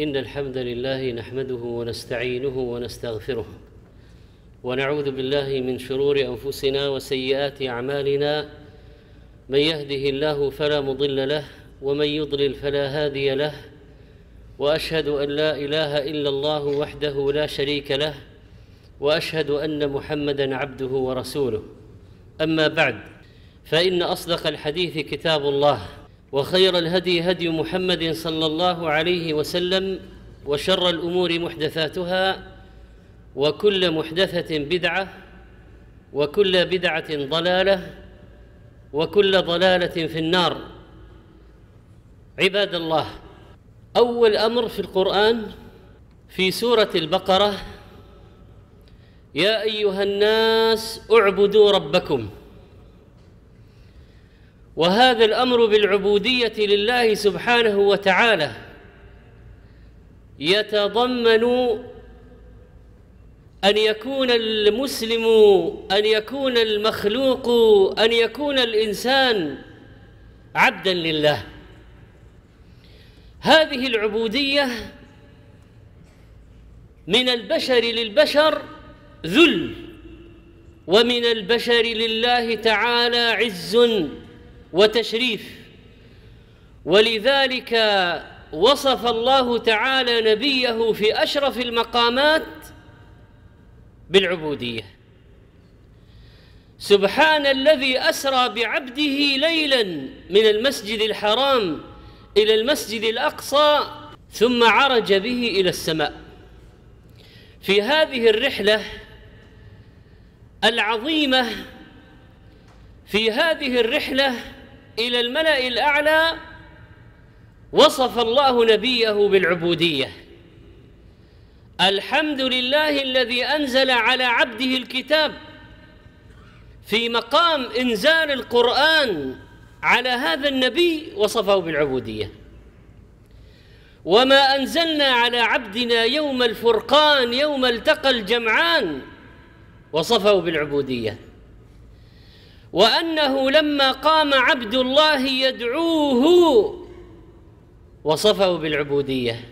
إن الحمد لله نحمده ونستعينه ونستغفره ونعوذ بالله من شرور أنفسنا وسيئات أعمالنا من يهده الله فلا مضل له ومن يضلل فلا هادي له وأشهد أن لا إله إلا الله وحده لا شريك له وأشهد أن محمدا عبده ورسوله أما بعد فإن أصدق الحديث كتاب الله وخير الهدي هدي محمد صلى الله عليه وسلم وشر الامور محدثاتها وكل محدثه بدعه وكل بدعه ضلاله وكل ضلاله في النار عباد الله اول امر في القران في سوره البقره يا ايها الناس اعبدوا ربكم وهذا الامر بالعبوديه لله سبحانه وتعالى يتضمن ان يكون المسلم ان يكون المخلوق ان يكون الانسان عبدا لله هذه العبوديه من البشر للبشر ذل ومن البشر لله تعالى عز وتشريف ولذلك وصف الله تعالى نبيه في اشرف المقامات بالعبوديه سبحان الذي اسرى بعبده ليلا من المسجد الحرام الى المسجد الاقصى ثم عرج به الى السماء في هذه الرحله العظيمه في هذه الرحله إلى الملأ الأعلى وصف الله نبيه بالعبودية الحمد لله الذي أنزل على عبده الكتاب في مقام إنزال القرآن على هذا النبي وصفه بالعبودية وما أنزلنا على عبدنا يوم الفرقان يوم التقى الجمعان وصفه بالعبوديه وانه لما قام عبد الله يدعوه وصفه بالعبوديه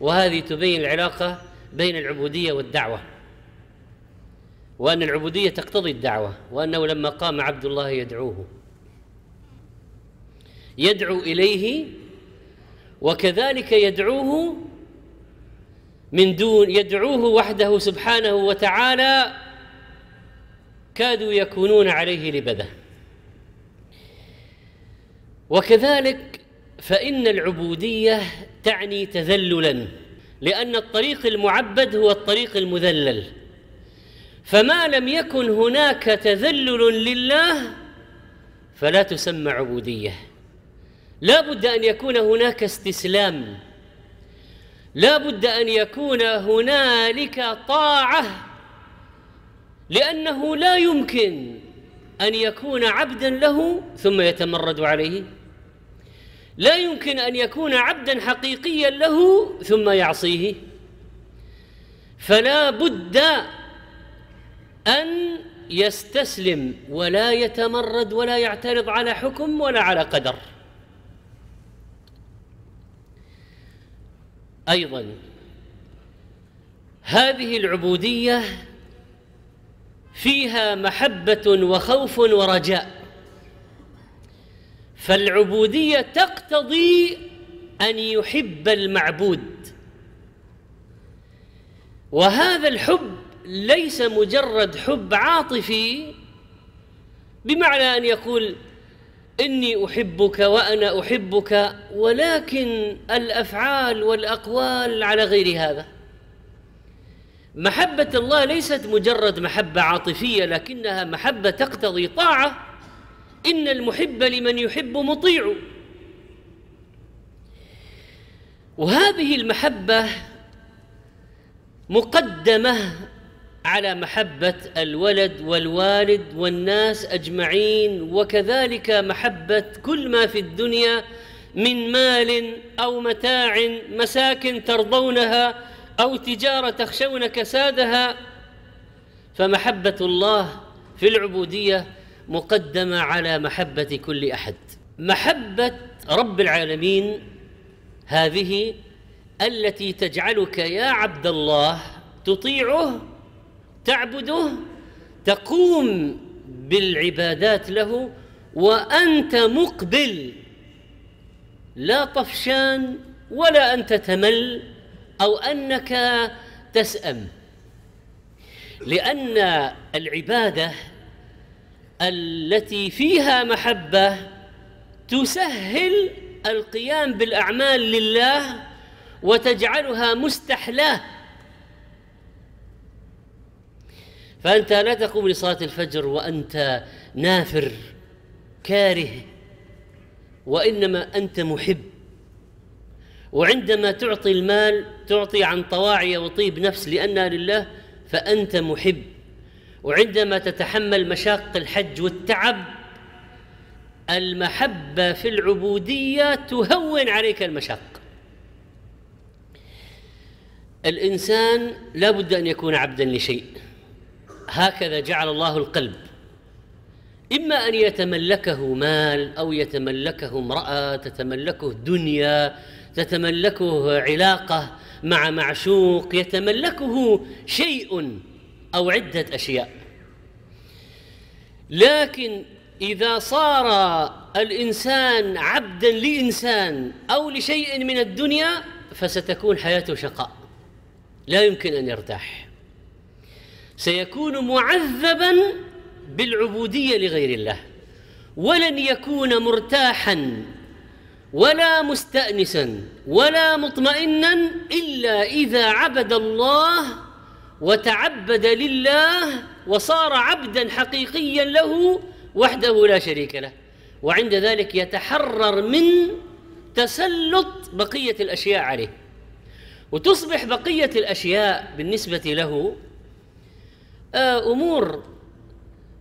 وهذه تبين العلاقه بين العبوديه والدعوه وان العبوديه تقتضي الدعوه وانه لما قام عبد الله يدعوه يدعو اليه وكذلك يدعوه من دون يدعوه وحده سبحانه وتعالى كادوا يكونون عليه لبدا وكذلك فإن العبودية تعني تذللا لأن الطريق المعبد هو الطريق المذلل فما لم يكن هناك تذلل لله فلا تسمى عبودية لا بد أن يكون هناك استسلام لا بد أن يكون هنالك طاعة لأنه لا يمكن أن يكون عبدا له ثم يتمرد عليه لا يمكن أن يكون عبدا حقيقيا له ثم يعصيه فلا بد أن يستسلم ولا يتمرد ولا يعترض على حكم ولا على قدر أيضا هذه العبودية فيها محبه وخوف ورجاء فالعبوديه تقتضي ان يحب المعبود وهذا الحب ليس مجرد حب عاطفي بمعنى ان يقول اني احبك وانا احبك ولكن الافعال والاقوال على غير هذا محبة الله ليست مجرد محبة عاطفية لكنها محبة تقتضي طاعة إن المحب لمن يحب مطيع وهذه المحبة مقدمة على محبة الولد والوالد والناس أجمعين وكذلك محبة كل ما في الدنيا من مال أو متاع مساكن ترضونها أو تجارة تخشون كسادها فمحبة الله في العبودية مقدمة على محبة كل أحد محبة رب العالمين هذه التي تجعلك يا عبد الله تطيعه تعبده تقوم بالعبادات له وانت مقبل لا طفشان ولا انت تمل او انك تسام لان العباده التي فيها محبه تسهل القيام بالاعمال لله وتجعلها مستحلاه فانت لا تقوم لصلاه الفجر وانت نافر كاره وانما انت محب وعندما تعطي المال تعطي عن طواعية وطيب نفس لأنها لله فأنت محب وعندما تتحمل مشاق الحج والتعب المحبة في العبودية تهون عليك المشاق الإنسان لا بد أن يكون عبدا لشيء هكذا جعل الله القلب إما أن يتملكه مال أو يتملكه امرأة تتملكه دنيا تتملكه علاقه مع معشوق يتملكه شيء او عده اشياء لكن اذا صار الانسان عبدا لانسان او لشيء من الدنيا فستكون حياته شقاء لا يمكن ان يرتاح سيكون معذبا بالعبوديه لغير الله ولن يكون مرتاحا ولا مستأنسا ولا مطمئنا إلا إذا عبد الله وتعبد لله وصار عبدا حقيقيا له وحده لا شريك له وعند ذلك يتحرر من تسلط بقية الأشياء عليه وتصبح بقية الأشياء بالنسبة له آه، أمور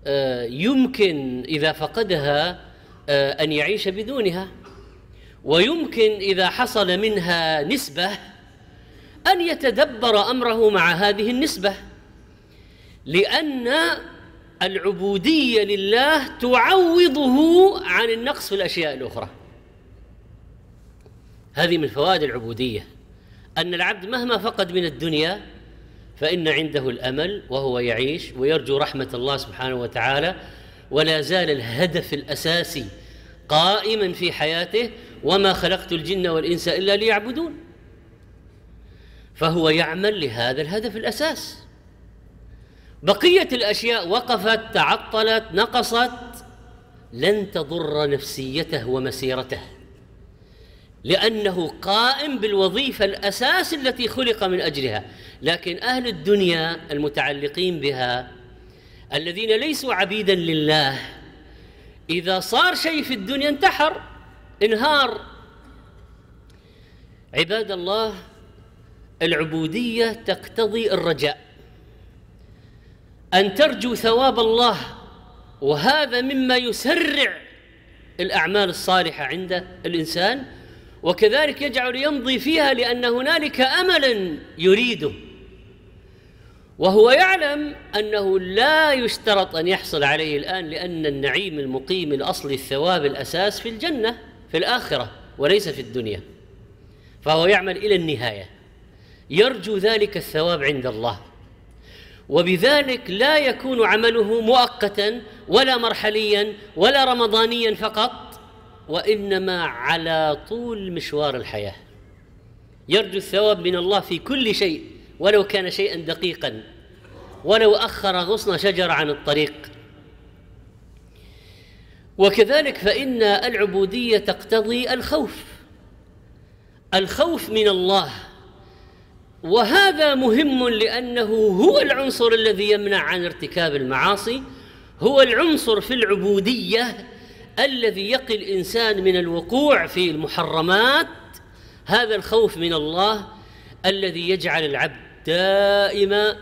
آه، يمكن إذا فقدها آه، أن يعيش بدونها ويمكن اذا حصل منها نسبه ان يتدبر امره مع هذه النسبه لان العبوديه لله تعوضه عن النقص في الاشياء الاخرى هذه من فوائد العبوديه ان العبد مهما فقد من الدنيا فان عنده الامل وهو يعيش ويرجو رحمه الله سبحانه وتعالى ولا زال الهدف الاساسي قائما في حياته وما خلقت الجن والإنس إلا ليعبدون فهو يعمل لهذا الهدف الأساس بقية الأشياء وقفت تعطلت نقصت لن تضر نفسيته ومسيرته لأنه قائم بالوظيفة الأساس التي خلق من أجلها لكن أهل الدنيا المتعلقين بها الذين ليسوا عبيدا لله إذا صار شيء في الدنيا انتحر انهار عباد الله العبودية تقتضي الرجاء أن ترجو ثواب الله وهذا مما يسرع الأعمال الصالحة عند الإنسان وكذلك يجعل يمضي فيها لأن هنالك أملا يريده وهو يعلم انه لا يشترط ان يحصل عليه الان لان النعيم المقيم الاصلي الثواب الاساس في الجنه في الاخره وليس في الدنيا فهو يعمل الى النهايه يرجو ذلك الثواب عند الله وبذلك لا يكون عمله مؤقتا ولا مرحليا ولا رمضانيا فقط وانما على طول مشوار الحياه يرجو الثواب من الله في كل شيء ولو كان شيئا دقيقا ولو أخر غصن شجرة عن الطريق وكذلك فإن العبودية تقتضي الخوف الخوف من الله وهذا مهم لأنه هو العنصر الذي يمنع عن ارتكاب المعاصي هو العنصر في العبودية الذي يقي الإنسان من الوقوع في المحرمات هذا الخوف من الله الذي يجعل العبد دائم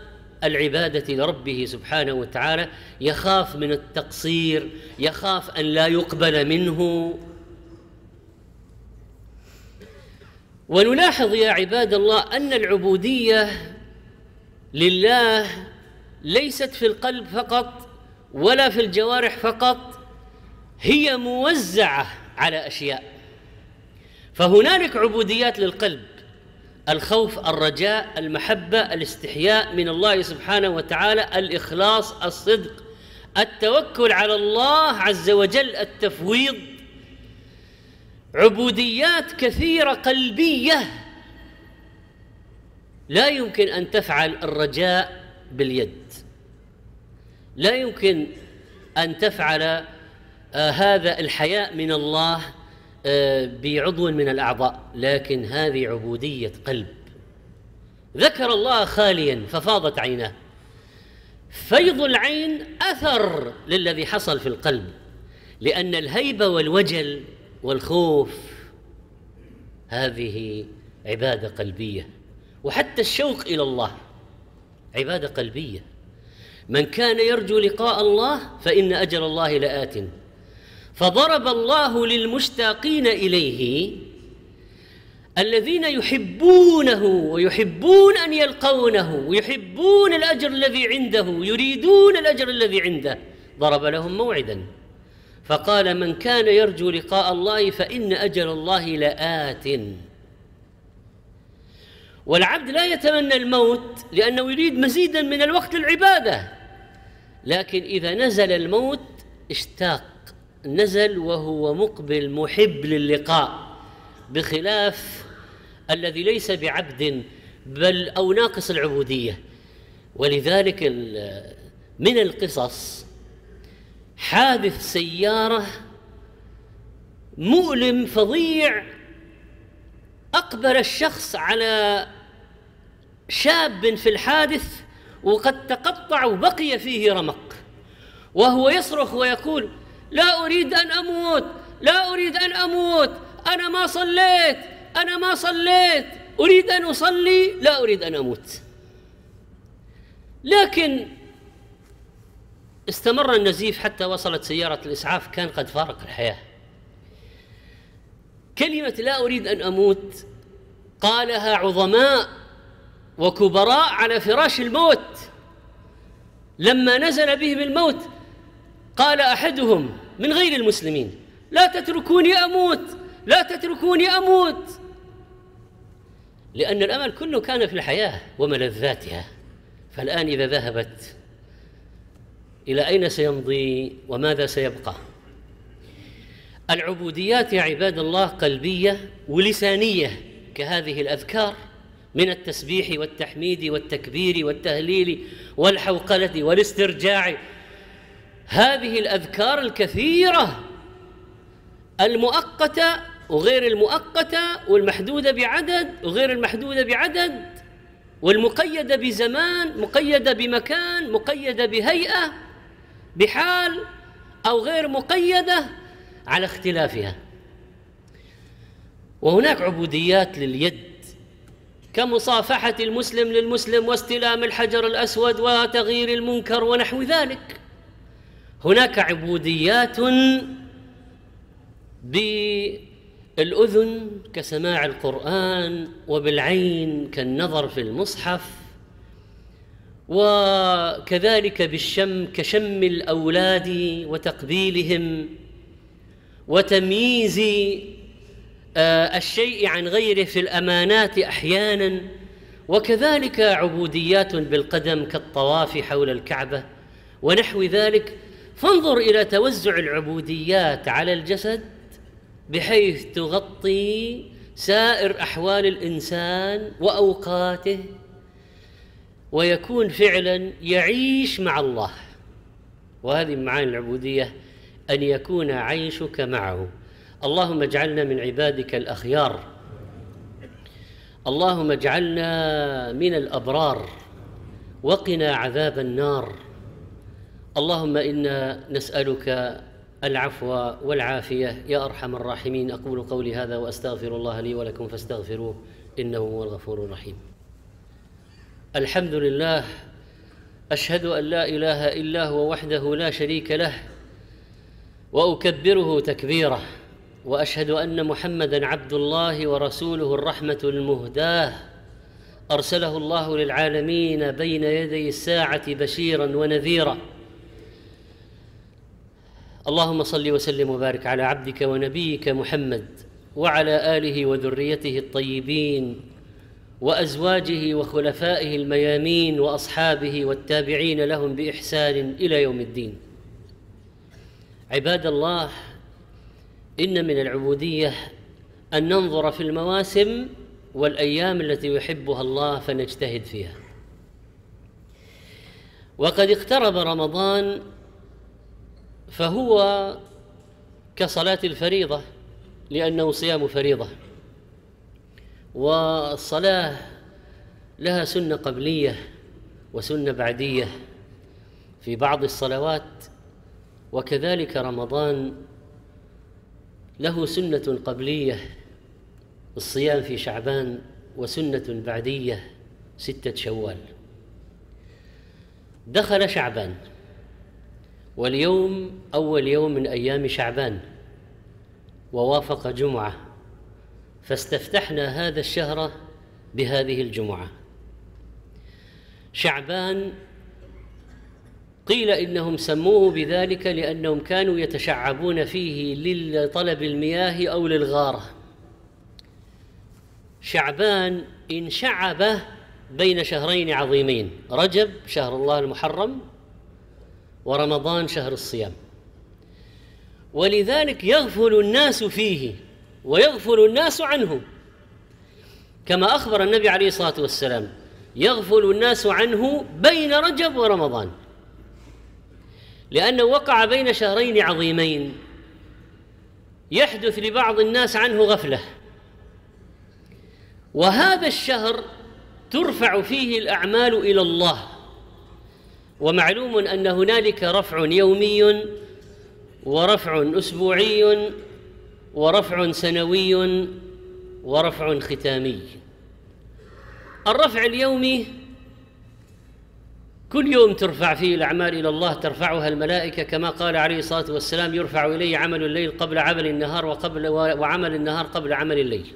العبادة لربه سبحانه وتعالى يخاف من التقصير يخاف أن لا يقبل منه ونلاحظ يا عباد الله أن العبودية لله ليست في القلب فقط ولا في الجوارح فقط هي موزعة على أشياء فهنالك عبوديات للقلب الخوف الرجاء المحبه الاستحياء من الله سبحانه وتعالى الاخلاص الصدق التوكل على الله عز وجل التفويض عبوديات كثيره قلبيه لا يمكن ان تفعل الرجاء باليد لا يمكن ان تفعل آه، هذا الحياء من الله بعضو من الاعضاء لكن هذه عبوديه قلب ذكر الله خاليا ففاضت عيناه فيض العين اثر للذي حصل في القلب لان الهيبه والوجل والخوف هذه عباده قلبيه وحتى الشوق الى الله عباده قلبيه من كان يرجو لقاء الله فان اجل الله لات فضرب الله للمشتاقين اليه الذين يحبونه ويحبون ان يلقونه ويحبون الاجر الذي عنده يريدون الاجر الذي عنده ضرب لهم موعدا فقال من كان يرجو لقاء الله فان اجل الله لات والعبد لا يتمنى الموت لانه يريد مزيدا من الوقت للعباده لكن اذا نزل الموت اشتاق نزل وهو مقبل محب للقاء بخلاف الذي ليس بعبد بل او ناقص العبوديه ولذلك من القصص حادث سياره مؤلم فظيع اقبل الشخص على شاب في الحادث وقد تقطع وبقي فيه رمق وهو يصرخ ويقول لا أريد أن أموت لا أريد أن أموت أنا ما صليت أنا ما صليت أريد أن أصلي لا أريد أن أموت لكن استمر النزيف حتى وصلت سيارة الإسعاف كان قد فارق الحياة كلمة لا أريد أن أموت قالها عظماء وكبراء على فراش الموت لما نزل بهم الموت قال احدهم من غير المسلمين لا تتركوني اموت لا تتركوني اموت لان الامل كله كان في الحياه وملذاتها فالان اذا ذهبت الى اين سيمضي وماذا سيبقى العبوديات يا عباد الله قلبيه ولسانيه كهذه الاذكار من التسبيح والتحميد والتكبير والتهليل والحوقله والاسترجاع هذه الاذكار الكثيره المؤقته وغير المؤقته والمحدوده بعدد وغير المحدوده بعدد والمقيده بزمان مقيده بمكان مقيده بهيئه بحال او غير مقيده على اختلافها وهناك عبوديات لليد كمصافحه المسلم للمسلم واستلام الحجر الاسود وتغيير المنكر ونحو ذلك هناك عبوديات بالاذن كسماع القران وبالعين كالنظر في المصحف وكذلك بالشم كشم الاولاد وتقبيلهم وتمييز آه، الشيء عن غيره في الامانات احيانا وكذلك عبوديات بالقدم كالطواف حول الكعبه ونحو ذلك فانظر الى توزع العبوديات على الجسد بحيث تغطي سائر احوال الانسان واوقاته ويكون فعلا يعيش مع الله وهذه معاني العبوديه ان يكون عيشك معه اللهم اجعلنا من عبادك الاخيار اللهم اجعلنا من الابرار وقنا عذاب النار اللهم انا نسالك العفو والعافيه يا ارحم الراحمين اقول قولي هذا واستغفر الله لي ولكم فاستغفروه انه هو الغفور الرحيم الحمد لله اشهد ان لا اله الا هو وحده لا شريك له واكبره تكبيره واشهد ان محمدا عبد الله ورسوله الرحمه المهداه ارسله الله للعالمين بين يدي الساعه بشيرا ونذيرا اللهم صل وسلم وبارك على عبدك ونبيك محمد وعلى اله وذريته الطيبين وازواجه وخلفائه الميامين واصحابه والتابعين لهم باحسان الى يوم الدين عباد الله ان من العبوديه ان ننظر في المواسم والايام التي يحبها الله فنجتهد فيها وقد اقترب رمضان فهو كصلاة الفريضة لأنه صيام فريضة والصلاة لها سنة قبلية وسنة بعدية في بعض الصلوات وكذلك رمضان له سنة قبلية الصيام في شعبان وسنة بعدية ستة شوال دخل شعبان واليوم أول يوم من أيام شعبان ووافق جمعة فاستفتحنا هذا الشهر بهذه الجمعة شعبان قيل إنهم سموه بذلك لأنهم كانوا يتشعبون فيه لطلب المياه أو للغارة شعبان انشعب بين شهرين عظيمين رجب شهر الله المحرم ورمضان شهر الصيام ولذلك يغفل الناس فيه ويغفل الناس عنه كما اخبر النبي عليه الصلاه والسلام يغفل الناس عنه بين رجب ورمضان لانه وقع بين شهرين عظيمين يحدث لبعض الناس عنه غفله وهذا الشهر ترفع فيه الاعمال الى الله ومعلوم ان هنالك رفع يومي ورفع اسبوعي ورفع سنوي ورفع ختامي الرفع اليومي كل يوم ترفع فيه الاعمال الى الله ترفعها الملائكه كما قال عليه الصلاه والسلام يرفع الي عمل الليل قبل عمل النهار وقبل وعمل النهار قبل عمل الليل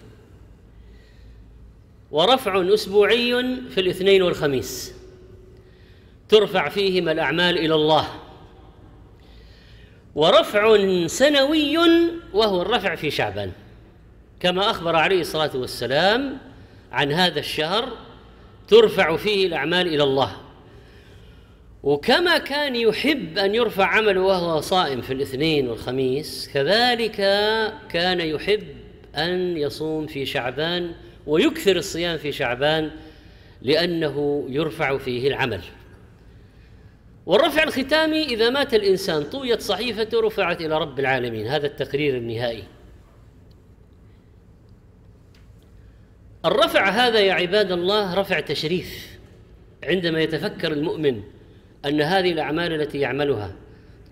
ورفع اسبوعي في الاثنين والخميس ترفع فيهما الأعمال إلى الله ورفع سنوي وهو الرفع في شعبان كما أخبر عليه الصلاة والسلام عن هذا الشهر ترفع فيه الأعمال إلى الله وكما كان يحب أن يرفع عمله وهو صائم في الاثنين والخميس كذلك كان يحب أن يصوم في شعبان ويكثر الصيام في شعبان لأنه يرفع فيه العمل والرفع الختامي إذا مات الإنسان طويت صحيفته رفعت إلى رب العالمين هذا التقرير النهائي الرفع هذا يا عباد الله رفع تشريف عندما يتفكر المؤمن أن هذه الأعمال التي يعملها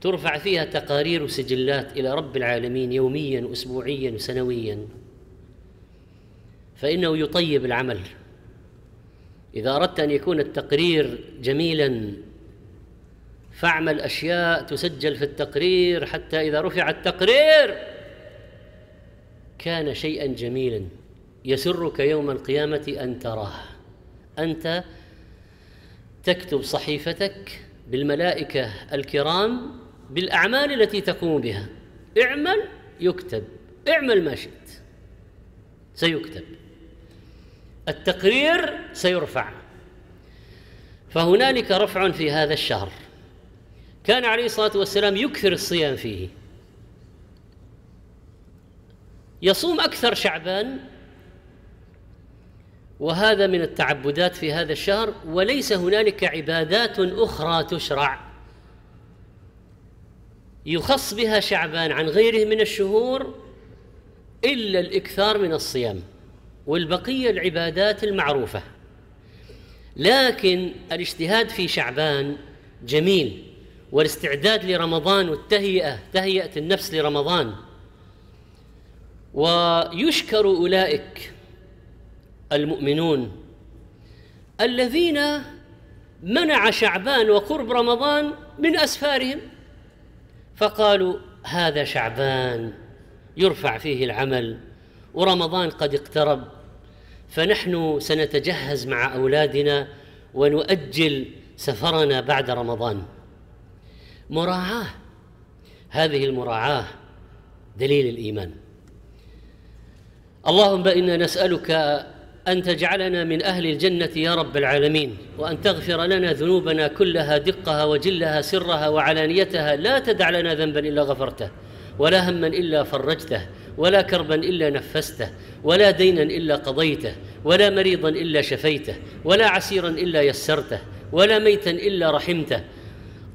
ترفع فيها تقارير وسجلات إلى رب العالمين يوميا وأسبوعيا وسنويا فإنه يطيب العمل إذا أردت أن يكون التقرير جميلا فاعمل أشياء تسجل في التقرير حتى إذا رفع التقرير كان شيئا جميلا يسرك يوم القيامة أن تراه أنت تكتب صحيفتك بالملائكة الكرام بالأعمال التي تقوم بها اعمل يكتب اعمل ما شئت سيكتب التقرير سيرفع فهنالك رفع في هذا الشهر كان عليه الصلاة والسلام يكثر الصيام فيه يصوم أكثر شعبان وهذا من التعبدات في هذا الشهر وليس هنالك عبادات أخرى تشرع يخص بها شعبان عن غيره من الشهور إلا الإكثار من الصيام والبقية العبادات المعروفة لكن الاجتهاد في شعبان جميل والاستعداد لرمضان والتهيئه تهيئه النفس لرمضان ويشكر اولئك المؤمنون الذين منع شعبان وقرب رمضان من اسفارهم فقالوا هذا شعبان يرفع فيه العمل ورمضان قد اقترب فنحن سنتجهز مع اولادنا ونؤجل سفرنا بعد رمضان مراعاه هذه المراعاه دليل الايمان اللهم انا نسالك ان تجعلنا من اهل الجنه يا رب العالمين وان تغفر لنا ذنوبنا كلها دقها وجلها سرها وعلانيتها لا تدع لنا ذنبا الا غفرته ولا هما الا فرجته ولا كربا الا نفسته ولا دينا الا قضيته ولا مريضا الا شفيته ولا عسيرا الا يسرته ولا ميتا الا رحمته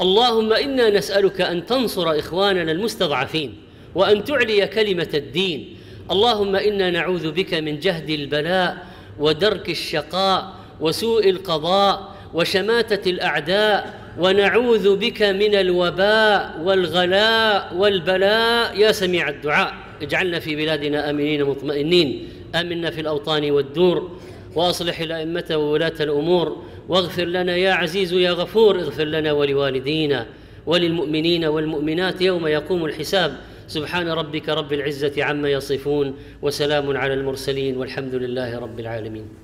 اللهم انا نسالك ان تنصر اخواننا المستضعفين وان تعلي كلمه الدين اللهم انا نعوذ بك من جهد البلاء ودرك الشقاء وسوء القضاء وشماته الاعداء ونعوذ بك من الوباء والغلاء والبلاء يا سميع الدعاء اجعلنا في بلادنا امنين مطمئنين امنا في الاوطان والدور واصلح الائمه وولاه الامور واغفر لنا يا عزيز يا غفور اغفر لنا ولوالدينا وللمؤمنين والمؤمنات يوم يقوم الحساب سبحان ربك رب العزه عما يصفون وسلام على المرسلين والحمد لله رب العالمين